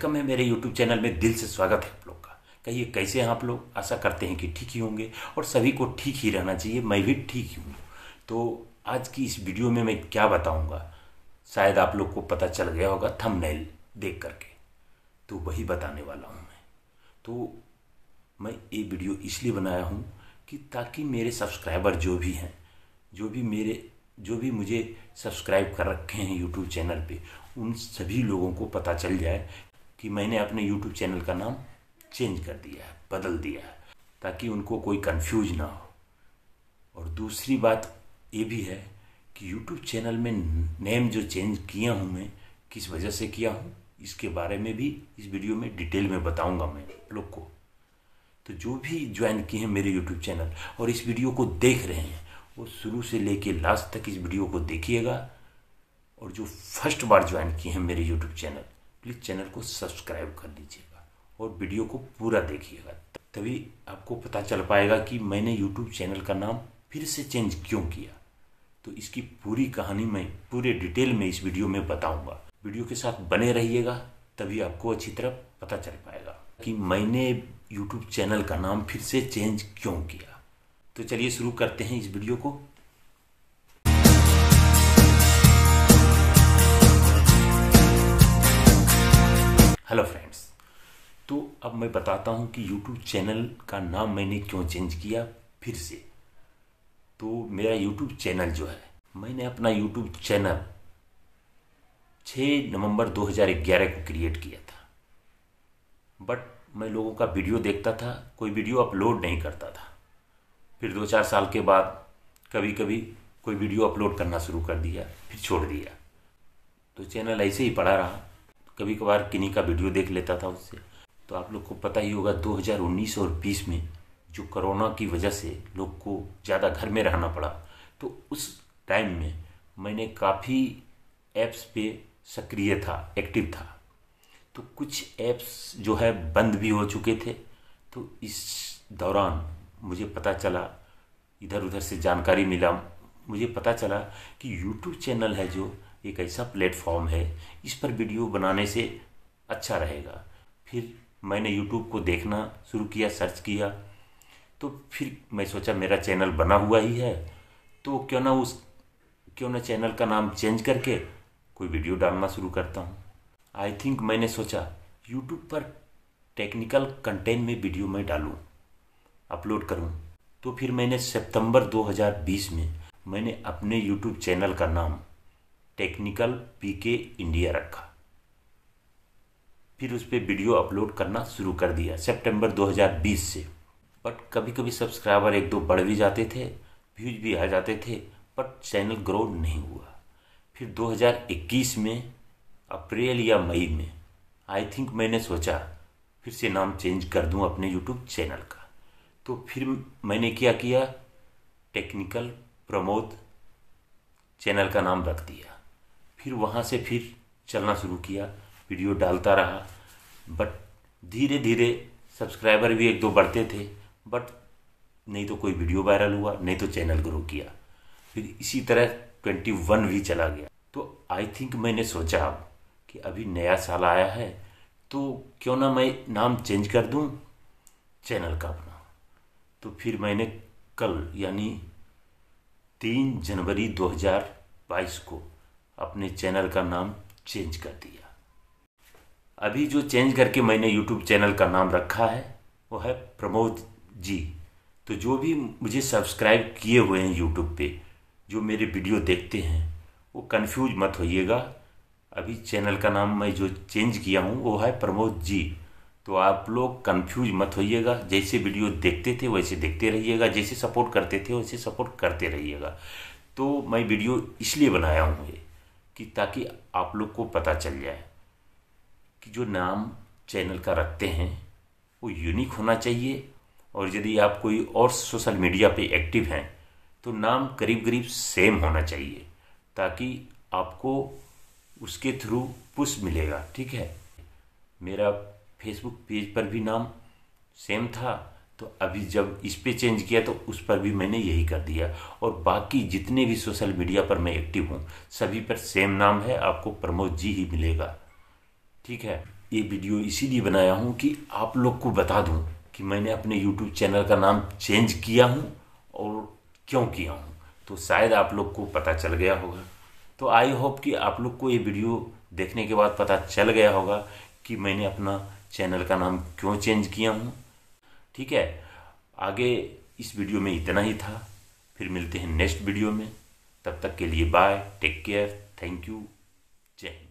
welcome है मेरे YouTube channel में दिल से स्वागत है आप लोग का कहिए कैसे हैं आप लोग आशा करते हैं कि ठीक ही होंगे और सभी को ठीक ही रहना चाहिए मैं भी ठीक ही हूँ तो आज की इस वीडियो में मैं क्या बताऊँगा शायद आप लोग को पता चल गया होगा थंबनेल देख करके तो वही बताने वाला हूँ मैं तो मैं ये वीडियो इसलिए बनाया हूँ कि ताकि मेरे सब्सक्राइबर जो भी हैं जो भी मेरे जो भी मुझे सब्सक्राइब कर रखे हैं यूट्यूब चैनल पे उन सभी लोगों को पता चल जाए कि मैंने अपने यूट्यूब चैनल का नाम चेंज कर दिया है बदल दिया है ताकि उनको कोई कन्फ्यूज ना हो और दूसरी बात ये भी है कि यूट्यूब चैनल में नेम जो चेंज किया हूँ मैं किस वजह से किया हूँ इसके बारे में भी इस वीडियो में डिटेल में बताऊँगा मैं लोग को तो जो भी ज्वाइन किए हैं मेरे यूट्यूब चैनल और इस वीडियो को देख रहे हैं वो शुरू से लेके लास्ट तक इस वीडियो को देखिएगा और जो फर्स्ट बार ज्वाइन किए हैं मेरे यूट्यूब चैनल प्लीज़ चैनल को सब्सक्राइब कर लीजिएगा और वीडियो को पूरा देखिएगा तभी आपको पता चल पाएगा कि मैंने यूट्यूब चैनल का नाम फिर से चेंज क्यों किया तो इसकी पूरी कहानी मैं पूरे डिटेल में इस वीडियो में बताऊंगा वीडियो के साथ बने रहिएगा तभी आपको अच्छी तरह पता चल पाएगा कि मैंने यूट्यूब चैनल का नाम फिर से चेंज क्यों किया तो चलिए शुरू करते हैं इस वीडियो को हेलो फ्रेंड्स तो अब मैं बताता हूँ कि यूट्यूब चैनल का नाम मैंने क्यों चेंज किया फिर से तो मेरा यूट्यूब चैनल जो है मैंने अपना यूट्यूब चैनल 6 नवंबर 2011 को क्रिएट किया था बट मैं लोगों का वीडियो देखता था कोई वीडियो अपलोड नहीं करता था फिर दो चार साल के बाद कभी कभी कोई वीडियो अपलोड करना शुरू कर दिया फिर छोड़ दिया तो चैनल ऐसे ही पड़ा रहा कभी कभार किन्हीं का वीडियो देख लेता था उससे तो आप लोग को पता ही होगा 2019 और 20 में जो कोरोना की वजह से लोग को ज़्यादा घर में रहना पड़ा तो उस टाइम में मैंने काफ़ी ऐप्स पे सक्रिय था एक्टिव था तो कुछ ऐप्स जो है बंद भी हो चुके थे तो इस दौरान मुझे पता चला इधर उधर से जानकारी मिला मुझे पता चला कि यूट्यूब चैनल है जो एक ऐसा प्लेटफॉर्म है इस पर वीडियो बनाने से अच्छा रहेगा फिर मैंने यूट्यूब को देखना शुरू किया सर्च किया तो फिर मैं सोचा मेरा चैनल बना हुआ ही है तो क्यों ना उस क्यों ना चैनल का नाम चेंज करके कोई वीडियो डालना शुरू करता हूँ आई थिंक मैंने सोचा यूट्यूब पर टेक्निकल कंटेंट में वीडियो मैं डालूँ अपलोड करूँ तो फिर मैंने सितंबर 2020 में मैंने अपने यूट्यूब चैनल का नाम टेक्निकल पी के इंडिया रखा फिर उस पर वीडियो अपलोड करना शुरू कर दिया सितंबर 2020 से बट कभी कभी सब्सक्राइबर एक दो बढ़ भी जाते थे व्यूज भी आ जाते थे बट चैनल ग्रो नहीं हुआ फिर 2021 में अप्रैल या मई में आई थिंक मैंने सोचा फिर से नाम चेंज कर दूं अपने यूट्यूब चैनल का तो फिर मैंने क्या किया टेक्निकल प्रमोद चैनल का नाम रख दिया फिर वहाँ से फिर चलना शुरू किया वीडियो डालता रहा बट धीरे धीरे सब्सक्राइबर भी एक दो बढ़ते थे बट नहीं तो कोई वीडियो वायरल हुआ नहीं तो चैनल ग्रो किया फिर इसी तरह ट्वेंटी वन भी चला गया तो आई थिंक मैंने सोचा अब कि अभी नया साल आया है तो क्यों ना मैं नाम चेंज कर दूं चैनल का अपना तो फिर मैंने कल यानी तीन जनवरी 2022 को अपने चैनल का नाम चेंज कर दिया अभी जो चेंज करके मैंने यूट्यूब चैनल का नाम रखा है वो है प्रमोद जी तो जो भी मुझे सब्सक्राइब किए हुए हैं यूट्यूब पे जो मेरे वीडियो देखते हैं वो कंफ्यूज मत होइएगा अभी चैनल का नाम मैं जो चेंज किया हूँ वो है प्रमोद जी तो आप लोग कंफ्यूज मत होइएगा जैसे वीडियो देखते थे वैसे देखते रहिएगा जैसे सपोर्ट करते थे वैसे सपोर्ट करते रहिएगा तो मैं वीडियो इसलिए बनाया हूँ ये कि ताकि आप लोग को पता चल जाए कि जो नाम चैनल का रखते हैं वो यूनिक होना चाहिए और यदि आप कोई और सोशल मीडिया पे एक्टिव हैं तो नाम करीब करीब सेम होना चाहिए ताकि आपको उसके थ्रू पुश मिलेगा ठीक है मेरा फेसबुक पेज पर भी नाम सेम था तो अभी जब इस पर चेंज किया तो उस पर भी मैंने यही कर दिया और बाकी जितने भी सोशल मीडिया पर मैं एक्टिव हूँ सभी पर सेम नाम है आपको प्रमोद जी ही मिलेगा ठीक है ये वीडियो इसीलिए बनाया हूँ कि आप लोग को बता दूँ कि मैंने अपने यूट्यूब चैनल का नाम चेंज किया हूँ और क्यों किया हूँ तो शायद आप लोग को पता चल गया होगा तो आई होप कि आप लोग को ये वीडियो देखने के बाद पता चल गया होगा कि मैंने अपना चैनल का नाम क्यों चेंज किया हूँ ठीक है आगे इस वीडियो में इतना ही था फिर मिलते हैं नेक्स्ट वीडियो में तब तक के लिए bye take care thank you जय हिंद